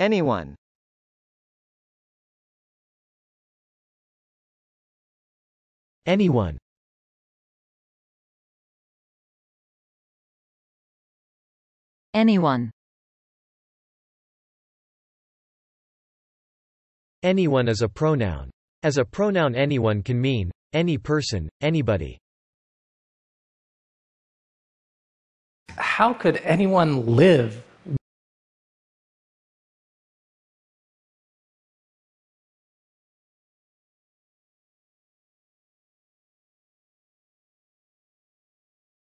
Anyone Anyone Anyone Anyone is a pronoun. As a pronoun anyone can mean, any person, anybody. How could anyone live